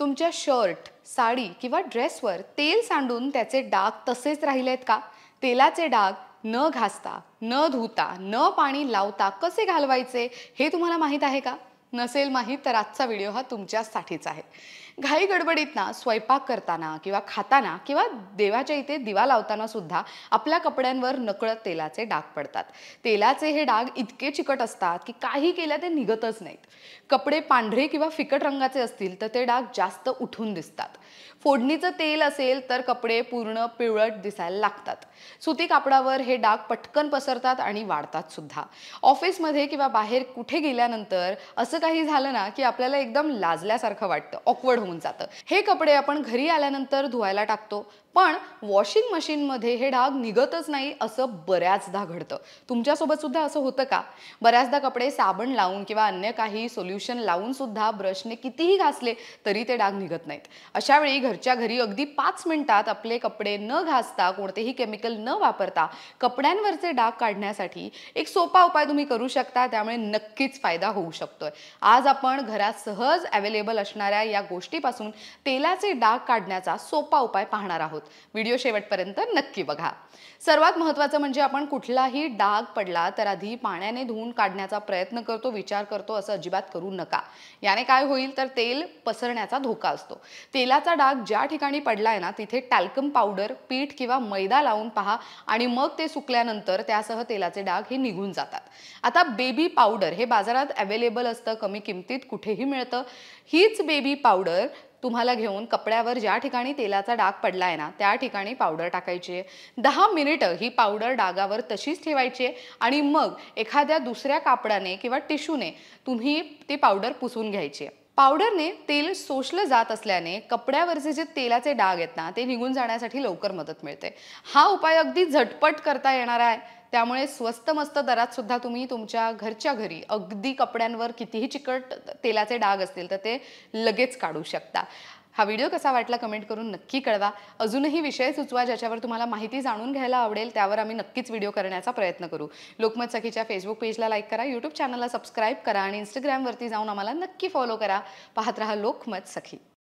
तुमच्या शर्ट साडी किंवा ड्रेसवर तेल सांडून त्याचे डाग तसेच राहिलेत का तेलाचे डाग न घासता न धुता न पाणी लावता कसे घालवायचे हे तुम्हाला माहीत आहे का नसेल माहीत तर आजचा व्हिडिओ हा तुमच्यासाठीच आहे घाई गडबडीत ना स्वयंपाक करताना किंवा खाताना किंवा देवाच्या इथे दिवा लावताना सुद्धा आपल्या कपड्यांवर नकळत तेलाचे डाग पडतात तेलाचे हे डाग इतके चिकट असतात की काही केल्या ते निघतच नाहीत कपडे पांढरे किंवा फिकट रंगाचे असतील तर ते डाग जास्त उठून दिसतात फोडणीचं तेल असेल तर कपडे पूर्ण पिवळट दिसायला लागतात सुती कापडावर हे डाग पटकन पसरतात आणि वाढतात सुद्धा ऑफिसमध्ये किंवा बाहेर कुठे गेल्यानंतर असं असं काही झालं ना की आपल्याला एकदम लाजल्यासारखं वाटतं ऑकवर्ड होऊन जातं हे कपडे आपण घरी आल्यानंतर धुवायला टाकतो पण वॉशिंग मशीनमध्ये हे डाग निघतच नाही असं बऱ्याचदा घडतं तुमच्यासोबत सुद्धा असं होतं का बऱ्याचदा कपडे साबण लावून किंवा अन्य काही सोल्युशन लावून सुद्धा ब्रशने कितीही घासले तरी ते डाग निघत नाहीत अशा वेळी घरच्या घरी अगदी पाच मिनिटात आपले कपडे न घासता कोणतेही केमिकल न वापरता कपड्यांवरचे डाग काढण्यासाठी एक सोपा उपाय तुम्ही करू शकता त्यामुळे नक्कीच फायदा होऊ शकतोय आज आपण घरात सहज अवेलेबल असणाऱ्या या गोष्टीपासून तेलाचे डाग काढण्याचा सोपा उपाय पाहणार आहोत व्हिडिओ शेवटपर्यंत नक्की बघा सर्वात महत्त्वाचं म्हणजे आपण कुठलाही डाग पडला तर आधी पाण्याने धुवून काढण्याचा प्रयत्न करतो विचार करतो असं अजिबात करू नका याने काय होईल तर तेल पसरण्याचा धोका असतो तेलाचा डाग ज्या ठिकाणी पडलाय ना तिथे टॅल्कम पावडर पीठ किंवा मैदा लावून पहा आणि मग ते सुकल्यानंतर त्यासह तेलाचे डाग हे निघून जातात आता बेबी पावडर हे बाजारात अवेलेबल असतं कमी किमतीत कुठेही मिळतं हीच बेबी पावडर तुम्हाला घेऊन कपड्यावर ज्या ठिकाणी तेलाचा डाग पडला आहे ना त्या ठिकाणी पावडर टाकायची आहे दहा मिनिटं ही पावडर डागावर तशीच ठेवायची आहे आणि मग एखाद्या दुसऱ्या कापडाने किंवा टिश्यूने तुम्ही ते पावडर पुसून घ्यायची आहे पावडरने तेल सोशलं जात असल्याने कपड्यावरचे जे तेलाचे डाग आहेत ना ते निघून जाण्यासाठी लवकर मदत मिळते हा उपाय अगदी झटपट करता येणार आहे त्यामुळे स्वस्त मस्त दरात सुद्धा तुम्ही तुमच्या घरच्या घरी अगदी कपड्यांवर कितीही चिकट तेलाचे डाग असतील तर ते लगेच काढू शकता हा व्हिडिओ कसा वाटला कमेंट करून नक्की कळवा अजूनही विषय सुचवा ज्याच्यावर तुम्हाला माहिती जाणून घ्यायला आवडेल त्यावर आम्ही नक्कीच व्हिडिओ करण्याचा प्रयत्न करू लोकमत सखीच्या फेसबुक पेजला लाईक करा यूट्यूब चॅनलला सबस्क्राईब करा आणि इंस्टाग्रामवरती जाऊन आम्हाला नक्की फॉलो करा पाहत राहा लोकमत सखी